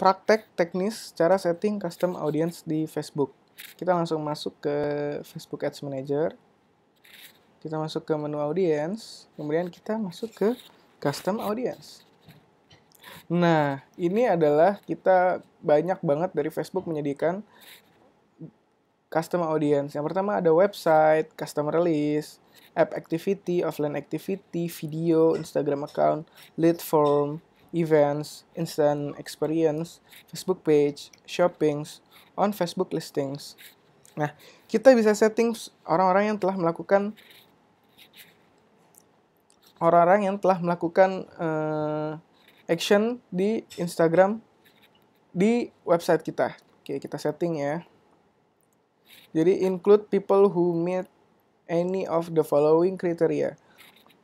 praktek teknis cara setting custom audience di Facebook. Kita langsung masuk ke Facebook Ads Manager. Kita masuk ke menu audience, kemudian kita masuk ke custom audience. Nah, ini adalah kita banyak banget dari Facebook menyediakan custom audience. Yang pertama ada website, customer release, app activity, offline activity, video, Instagram account, lead form, events, instant experience, Facebook page, shoppings, on Facebook listings. Nah, kita bisa setting orang-orang yang telah melakukan orang-orang yang telah melakukan uh, action di Instagram di website kita. Oke, kita setting ya. Jadi include people who meet any of the following criteria.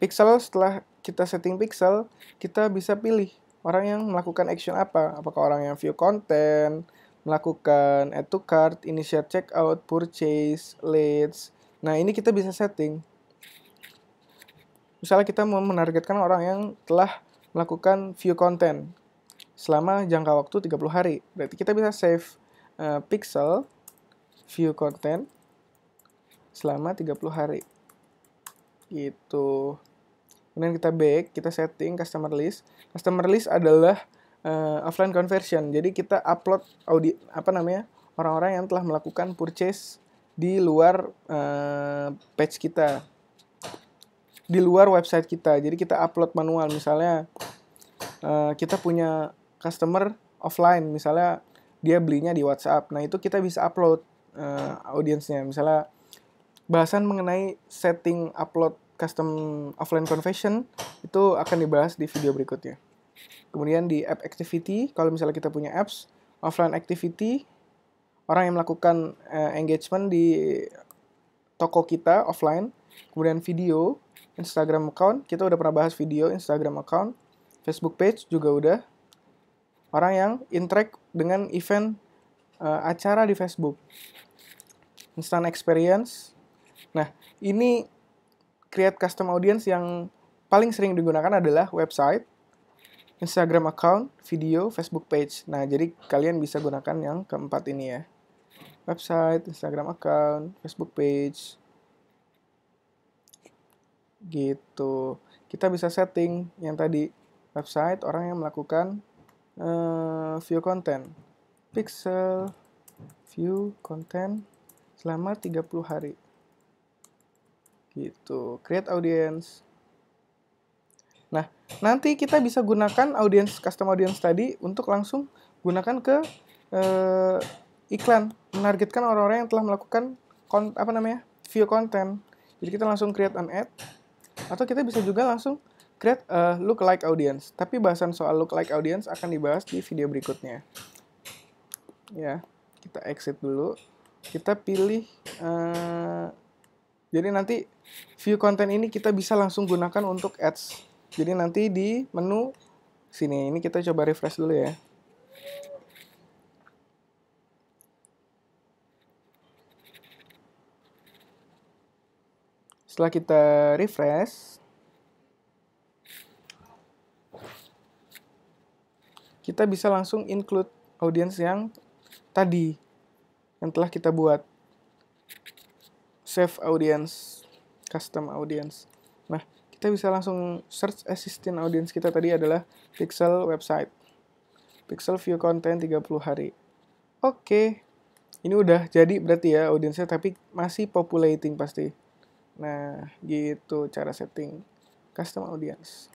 Pixel setelah kita setting pixel, kita bisa pilih orang yang melakukan action apa? Apakah orang yang view konten, melakukan add to cart, initial checkout, purchase, leads. Nah, ini kita bisa setting. Misalnya kita mau menargetkan orang yang telah melakukan view konten selama jangka waktu 30 hari. Berarti kita bisa save uh, pixel view konten selama 30 hari. Gitu kemudian kita back kita setting customer list customer list adalah uh, offline conversion jadi kita upload audit apa namanya orang-orang yang telah melakukan purchase di luar uh, page kita di luar website kita jadi kita upload manual misalnya uh, kita punya customer offline misalnya dia belinya di WhatsApp nah itu kita bisa upload uh, audiensnya misalnya bahasan mengenai setting upload custom offline confession itu akan dibahas di video berikutnya. Kemudian di app activity, kalau misalnya kita punya apps, offline activity, orang yang melakukan uh, engagement di toko kita offline, kemudian video, Instagram account, kita udah pernah bahas video, Instagram account, Facebook page juga udah. Orang yang interact dengan event uh, acara di Facebook. Instant experience. Nah, ini create custom audience yang paling sering digunakan adalah website, Instagram account, video, Facebook page. Nah, jadi kalian bisa gunakan yang keempat ini ya. Website, Instagram account, Facebook page. Gitu. Kita bisa setting yang tadi website orang yang melakukan uh, view content. Pixel view content selama 30 hari. Gitu, create audience. Nah, nanti kita bisa gunakan audience custom audience tadi untuk langsung gunakan ke eh, iklan, menargetkan orang-orang yang telah melakukan kon, apa namanya? view content. Jadi kita langsung create an ad atau kita bisa juga langsung create eh, a like audience. Tapi bahasan soal look like audience akan dibahas di video berikutnya. Ya, kita exit dulu. Kita pilih uh, jadi nanti view konten ini kita bisa langsung gunakan untuk ads. Jadi nanti di menu sini ini kita coba refresh dulu ya. Setelah kita refresh, kita bisa langsung include audience yang tadi yang telah kita buat save audience, custom audience. Nah, kita bisa langsung search assistant audience kita tadi adalah pixel website. Pixel view content 30 hari. Oke. Okay. Ini udah jadi berarti ya audiensnya tapi masih populating pasti. Nah, gitu cara setting custom audience.